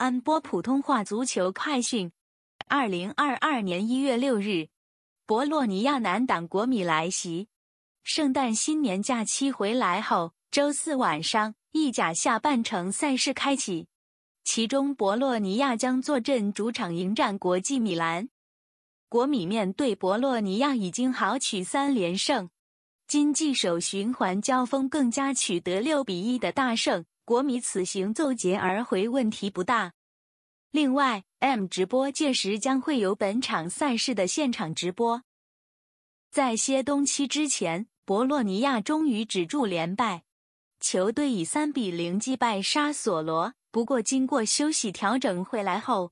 安波普通话足球快讯：二零二二年一月六日，博洛尼亚男党国米来袭。圣诞新年假期回来后，周四晚上意甲下半程赛事开启，其中博洛尼亚将坐镇主场迎战国际米兰。国米面对博洛尼亚已经豪取三连胜，今季首循环交锋更加取得六比一的大胜。国米此行奏捷而回，问题不大。另外，M 直播届时将会有本场赛事的现场直播。在歇冬期之前，博洛尼亚终于止住连败，球队以三比零击败沙索罗。不过，经过休息调整回来后，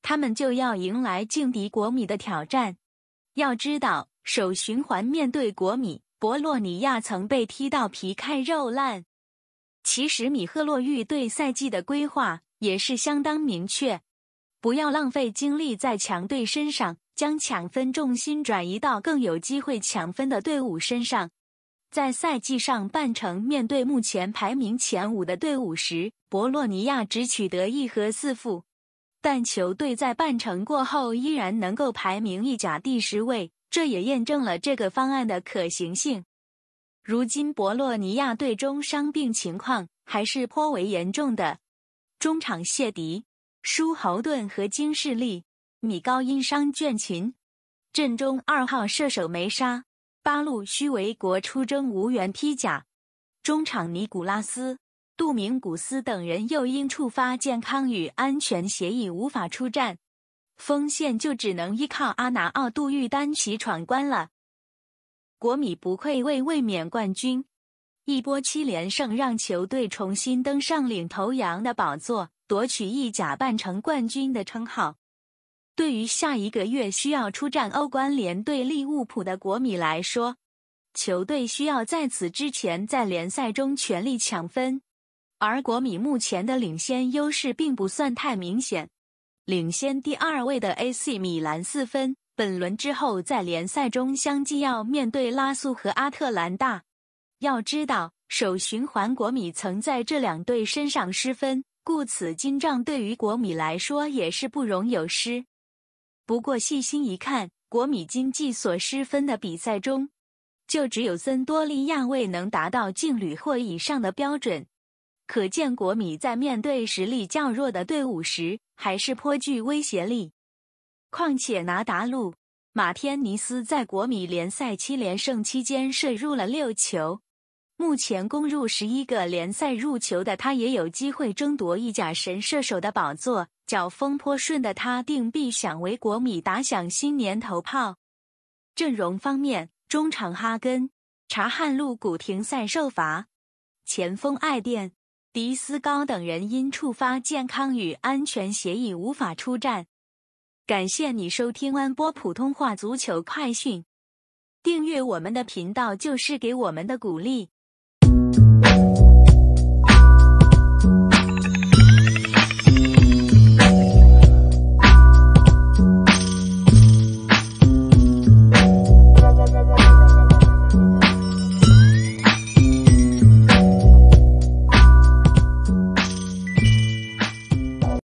他们就要迎来劲敌国米的挑战。要知道，首循环面对国米，博洛尼亚曾被踢到皮开肉烂。其实米赫洛玉对赛季的规划也是相当明确，不要浪费精力在强队身上，将抢分重心转移到更有机会抢分的队伍身上。在赛季上半程面对目前排名前五的队伍时，博洛尼亚只取得一和四负，但球队在半程过后依然能够排名意甲第十位，这也验证了这个方案的可行性。如今博洛尼亚队中伤病情况还是颇为严重的，中场谢迪、舒豪顿和金士利、米高因伤倦勤，阵中二号射手梅沙、八路须维国出征无缘披甲，中场尼古拉斯、杜明古斯等人又因触发健康与安全协议无法出战，锋线就只能依靠阿拿奥、杜玉丹奇闯关了。国米不愧为卫冕冠军，一波七连胜让球队重新登上领头羊的宝座，夺取意甲半城冠军的称号。对于下一个月需要出战欧冠联队利物浦的国米来说，球队需要在此之前在联赛中全力抢分。而国米目前的领先优势并不算太明显，领先第二位的 AC 米兰四分。本轮之后，在联赛中相继要面对拉苏和阿特兰大。要知道，首循环国米曾在这两队身上失分，故此今仗对于国米来说也是不容有失。不过细心一看，国米经济所失分的比赛中，就只有森多利亚未能达到劲旅或以上的标准。可见国米在面对实力较弱的队伍时，还是颇具威胁力。况且，拿达路、马天尼斯在国米联赛七连胜期间射入了六球，目前攻入十一个联赛入球的他也有机会争夺意甲神射手的宝座。脚风颇顺的他定必想为国米打响新年头炮。阵容方面，中场哈根、查汉路、古廷赛受罚，前锋艾甸、迪斯高等人因触发健康与安全协议无法出战。感谢你收听安波普通话足球快讯，订阅我们的频道就是给我们的鼓励。